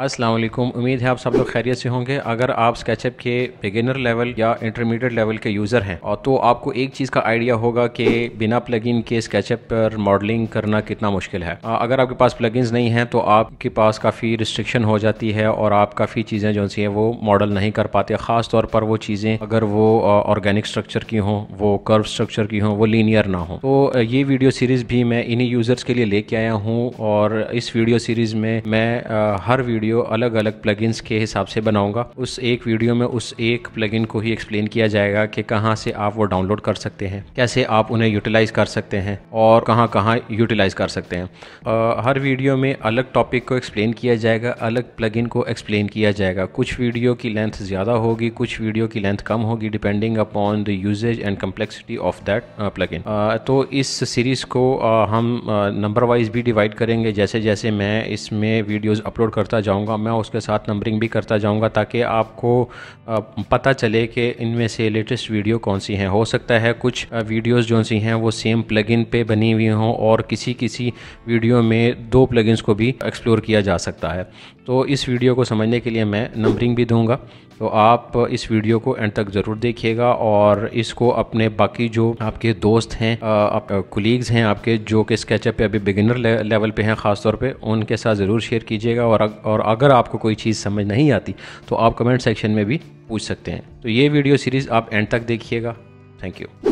अस्सलाम वालेकुम उम्मीद है आप सब लोग खैरियत से होंगे अगर आप स्केचअप के बिगिनर लेवल या इंटरमीडिएट लेवल के यूज़र हैं और तो आपको एक चीज़ का आइडिया होगा कि बिना प्लगइन के स्केचअप पर मॉडलिंग करना कितना मुश्किल है अगर आपके पास प्लगइन्स नहीं हैं तो आपके पास काफ़ी रिस्ट्रिक्शन हो जाती है और आप काफ़ी चीज़ें जो सी हैं वो मॉडल नहीं कर पाते ख़ास तौर पर वो चीज़ें अगर वो ऑर्गेनिक स्ट्रक्चर की हों वो कर्व स्ट्रक्चर की हों वो लीनियर ना हो तो ये वीडियो सीरीज़ भी मैं इन्हीं यूज़र्स के लिए लेके आया हूँ और इस वीडियो सीरीज़ में मैं हर वीडियो वीडियो अलग अलग प्लगइन्स के हिसाब से बनाऊंगा उस एक वीडियो में उस एक प्लगइन को ही एक्सप्लेन किया जाएगा कि कहाँ से आप वो डाउनलोड कर सकते हैं कैसे आप उन्हें यूटिलाइज़ कर सकते हैं और कहाँ कहाँ यूटिलाइज़ कर सकते हैं आ, हर वीडियो में अलग टॉपिक को एक्सप्लेन किया जाएगा अलग प्लग को एक्सप्लेन किया जाएगा कुछ वीडियो की लेंथ ज़्यादा होगी कुछ वीडियो की लेंथ कम होगी depending upon the usage and complexity of that plug तो इस सीरीज़ को हम नंबर वाइज भी डिवाइड करेंगे जैसे जैसे मैं इसमें वीडियोज़ अपलोड करता जाऊँगा जाऊंगा मैं उसके साथ नंबरिंग भी करता जाऊंगा ताकि आपको पता चले कि इनमें से लेटेस्ट वीडियो कौन सी हैं हो सकता है कुछ वीडियोस जो सी हैं वो सेम प्लगइन पे बनी हुई हों और किसी किसी वीडियो में दो प्लगइन्स को भी एक्सप्लोर किया जा सकता है तो इस वीडियो को समझने के लिए मैं नंबरिंग भी दूँगा तो आप इस वीडियो को एंड तक ज़रूर देखिएगा और इसको अपने बाकी जो आपके दोस्त हैं आप कुलीग्स हैं आपके जो कि स्केचअप पे अभी बिगिनर ले, लेवल पे हैं ख़ासतौर पे उनके साथ ज़रूर शेयर कीजिएगा और और अगर आपको कोई चीज़ समझ नहीं आती तो आप कमेंट सेक्शन में भी पूछ सकते हैं तो ये वीडियो सीरीज़ आप एंड तक देखिएगा थैंक यू